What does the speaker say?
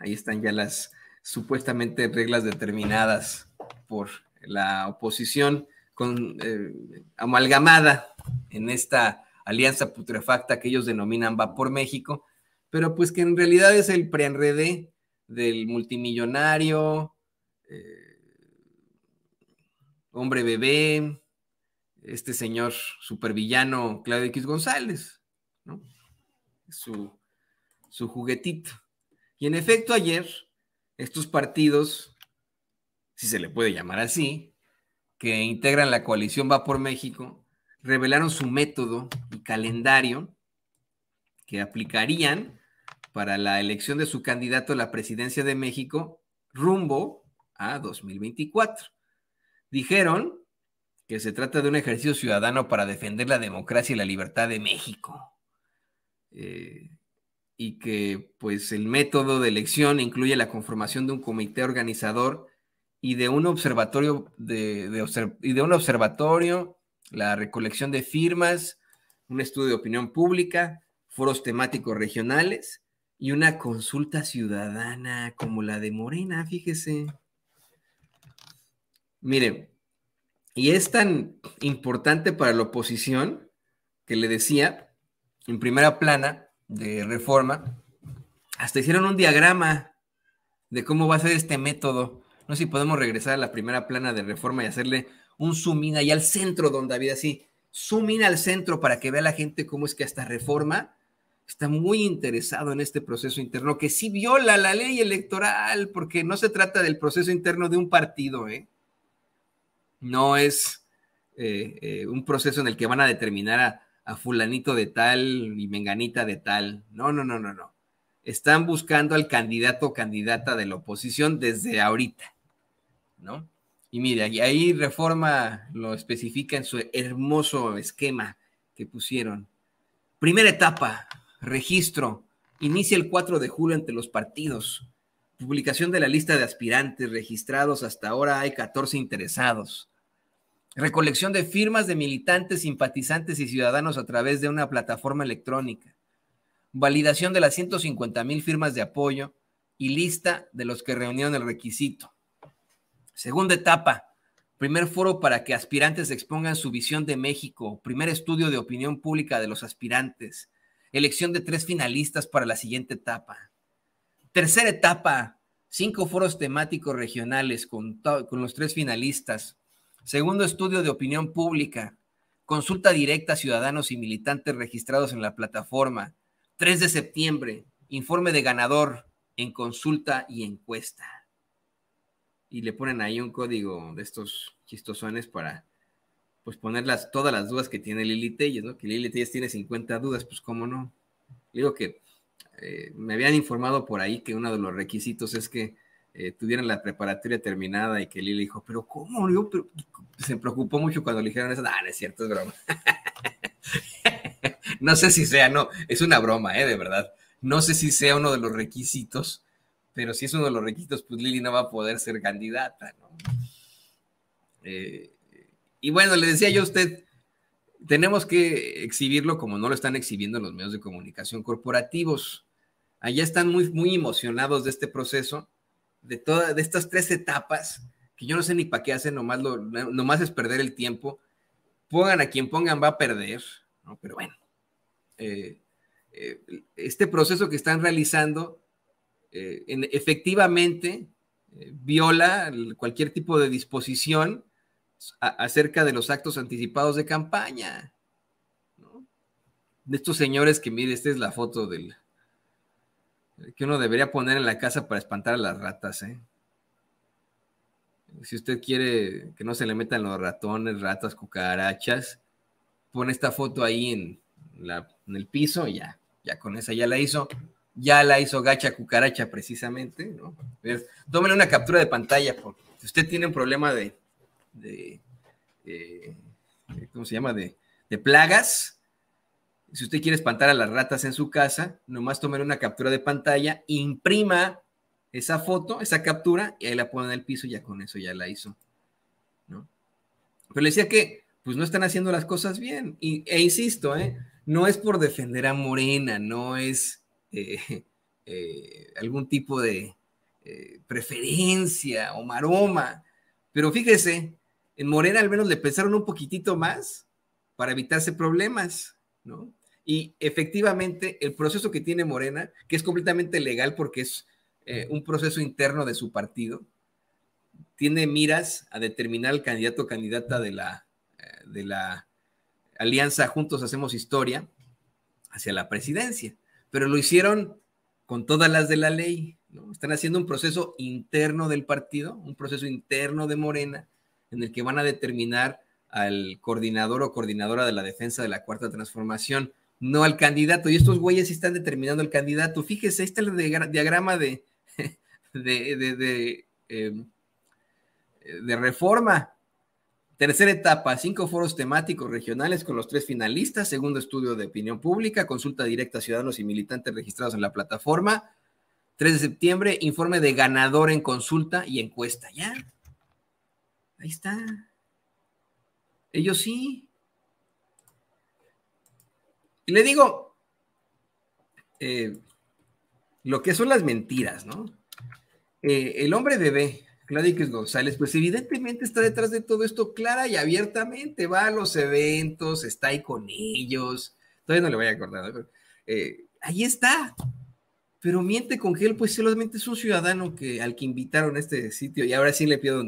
ahí están ya las supuestamente reglas determinadas por la oposición con, eh, amalgamada en esta alianza putrefacta que ellos denominan Va por México, pero pues que en realidad es el preenredé del multimillonario, eh, hombre bebé, este señor supervillano Claudio X González, ¿no? Su, su juguetito. Y en efecto, ayer, estos partidos, si se le puede llamar así, que integran la coalición Va por México, revelaron su método y calendario que aplicarían para la elección de su candidato a la presidencia de México rumbo a 2024. Dijeron que se trata de un ejercicio ciudadano para defender la democracia y la libertad de México. Eh, y que pues el método de elección incluye la conformación de un comité organizador y de un observatorio de, y de un observatorio, la recolección de firmas, un estudio de opinión pública, foros temáticos regionales y una consulta ciudadana como la de Morena, fíjese. Mire, y es tan importante para la oposición que le decía en primera plana de reforma, hasta hicieron un diagrama de cómo va a ser este método. No sé si podemos regresar a la primera plana de reforma y hacerle un zoom in ahí al centro, don David, así, zoom in al centro para que vea la gente cómo es que hasta reforma está muy interesado en este proceso interno, que sí viola la ley electoral, porque no se trata del proceso interno de un partido, ¿eh? No es eh, eh, un proceso en el que van a determinar a a fulanito de tal y menganita de tal. No, no, no, no, no. Están buscando al candidato o candidata de la oposición desde ahorita, ¿no? Y mira, y ahí Reforma lo especifica en su hermoso esquema que pusieron. Primera etapa, registro. Inicia el 4 de julio entre los partidos. Publicación de la lista de aspirantes registrados. Hasta ahora hay 14 interesados. Recolección de firmas de militantes, simpatizantes y ciudadanos a través de una plataforma electrónica. Validación de las 150 mil firmas de apoyo y lista de los que reunieron el requisito. Segunda etapa, primer foro para que aspirantes expongan su visión de México, primer estudio de opinión pública de los aspirantes, elección de tres finalistas para la siguiente etapa. Tercera etapa, cinco foros temáticos regionales con, con los tres finalistas, Segundo estudio de opinión pública. Consulta directa a ciudadanos y militantes registrados en la plataforma. 3 de septiembre. Informe de ganador en consulta y encuesta. Y le ponen ahí un código de estos chistosones para pues poner todas las dudas que tiene Lili Telles, ¿no? Que Lili Telles tiene 50 dudas, pues cómo no. Digo que eh, me habían informado por ahí que uno de los requisitos es que Tuvieron eh, tuvieran la preparatoria terminada y que Lili dijo, pero ¿cómo? Se preocupó mucho cuando le dijeron eso. Ah, es cierto, es broma. no sé si sea, no, es una broma, eh, De verdad. No sé si sea uno de los requisitos, pero si es uno de los requisitos, pues Lili no va a poder ser candidata, ¿no? Eh, y bueno, le decía yo a usted, tenemos que exhibirlo como no lo están exhibiendo los medios de comunicación corporativos. Allá están muy, muy emocionados de este proceso de todas de estas tres etapas, que yo no sé ni para qué hacen, nomás, nomás es perder el tiempo. Pongan a quien pongan, va a perder, Pero bueno, eh, eh, este proceso que están realizando eh, efectivamente viola cualquier tipo de disposición acerca de los actos anticipados de campaña. De estos señores que, mire, esta es la foto del, que uno debería poner en la casa para espantar a las ratas, ¿eh? Si usted quiere que no se le metan los ratones, ratas, cucarachas, pone esta foto ahí en, en el piso y ya, ya con esa ya la hizo, ya la hizo gacha cucaracha precisamente, ¿no? una captura de pantalla, porque si usted tiene un problema de, de, eh, ¿cómo se llama? de, de plagas, si usted quiere espantar a las ratas en su casa, nomás tome una captura de pantalla, imprima esa foto, esa captura, y ahí la ponen en el piso, y ya con eso ya la hizo. ¿no? Pero le decía que, pues no están haciendo las cosas bien. Y, e insisto, ¿eh? no es por defender a Morena, no es eh, eh, algún tipo de eh, preferencia o maroma. Pero fíjese, en Morena al menos le pensaron un poquitito más para evitarse problemas, ¿no? Y efectivamente, el proceso que tiene Morena, que es completamente legal porque es eh, un proceso interno de su partido, tiene miras a determinar al candidato o candidata de la, eh, de la alianza Juntos Hacemos Historia hacia la presidencia. Pero lo hicieron con todas las de la ley. ¿no? Están haciendo un proceso interno del partido, un proceso interno de Morena, en el que van a determinar al coordinador o coordinadora de la defensa de la Cuarta Transformación no al candidato. Y estos güeyes están determinando al candidato. Fíjese, este está el diagrama de, de, em, de reforma. Tercera etapa, cinco foros temáticos regionales con los tres finalistas, segundo estudio de opinión pública, consulta directa a ciudadanos y militantes registrados en la plataforma. 3 de septiembre, informe de ganador en consulta y encuesta. Ya. Ahí está. Ellos sí. Y le digo eh, lo que son las mentiras, ¿no? Eh, el hombre bebé, Claudicus González, pues evidentemente está detrás de todo esto clara y abiertamente, va a los eventos, está ahí con ellos, todavía no le voy a acordar, eh, ahí está. Pero miente con que él, pues solamente es un ciudadano que, al que invitaron a este sitio y ahora sí le pido